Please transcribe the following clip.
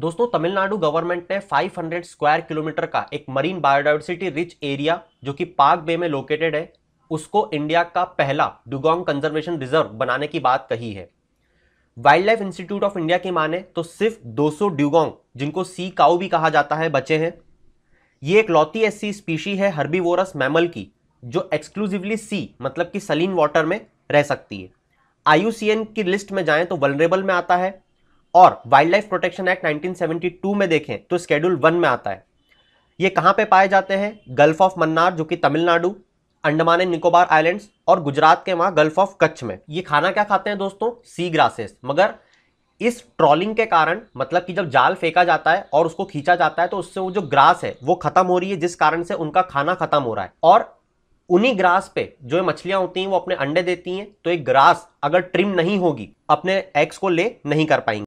दोस्तों तमिलनाडु गवर्नमेंट ने 500 square kilometre का एक मरीन बायोडाइवर्सिटी रिच एरिया जो कि पाक बे में लोकेटेड है उसको इंडिया का पहला डुगोंग कंजर्वेशन रिजर्व बनाने की बात कही है wildlife institute of India की माने तो सिर्फ 200 ड्यूगोंग जिनको सी काउ भी कहा जाता है बचे हैं ये एक लौती ऐसी स्पीशी है हर्बीवोरस मैमल की जो एक्सक्लूसिवली सी मतलब कि सलीन वाटर में रह सकती है आई की लिस्ट में जाएं तो वनरेबल में आता है और वाइल्ड लाइफ प्रोटेक्शन एक्ट 1972 में देखें तो स्केड्यूल वन में आता है ये कहाँ पे पाए जाते हैं गल्फ ऑफ मन्नार जो कि तमिलनाडु अंडमान एंड निकोबार आइलैंड्स और गुजरात के वहाँ गल्फ ऑफ कच्छ में ये खाना क्या खाते हैं दोस्तों सी ग्रासेस मगर इस ट्रॉलिंग के कारण मतलब कि जब जाल फेंका जाता है और उसको खींचा जाता है तो उससे वो जो ग्रास है वो खत्म हो रही है जिस कारण से उनका खाना खत्म हो रहा है और उन्हीं ग्रास पे जो मछलियां होती हैं वो अपने अंडे देती हैं तो एक ग्रास अगर ट्रिम नहीं होगी अपने एग्स को ले नहीं कर पाएंगे